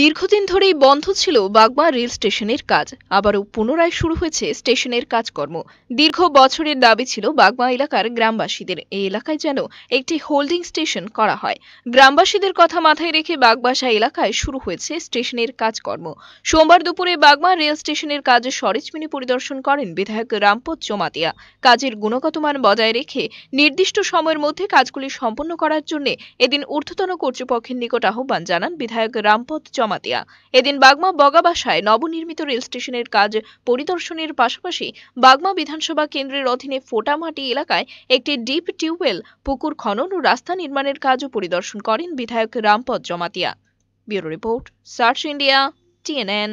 দীর্ঘদিন ধরেই বন্ধ ছিল বাগমা রেল স্টেশনের কাজ আবারও পুনরায় শুরু হয়েছে স্টেশনের কাজকর্ম দীর্ঘ বছরের দাবি ছিল বাগমা এলাকার গ্রামবাসীদের এই এলাকায় যেন একটি হোল্ডিং স্টেশন করা হয় গ্রামবাসীদের কথা মাথায় রেখে বাগবাসা এলাকায় শুরু হয়েছে স্টেশনের কাজকর্ম সোমবার দুপুরে বাগমা রেল স্টেশনের কাজ সরেজমিনি পরিদর্শন করেন বিধায়ক রামপদ জমাতিয়া কাজের গুণগত মান বজায় রেখে নির্দিষ্ট সময়ের মধ্যে কাজগুলি সম্পন্ন করার জন্য এদিন ঊর্ধ্বতন কর্তৃপক্ষের নিকট আহ্বান জানান বিধায়ক রামপদ জমাতিয়া এদিন বাগমা বগাবাসায় নবনির্মিত রেল স্টেশনের কাজ পরিদর্শনের পাশাপাশি বাগমা বিধানসভা কেন্দ্রের অধীনে ফোটামাটি এলাকায় একটি ডিপ টিউবওয়েল পুকুর খনন ও রাস্তা নির্মাণের কাজও পরিদর্শন করেন বিধায়ক Rampada Jamatia bureau report search India TNN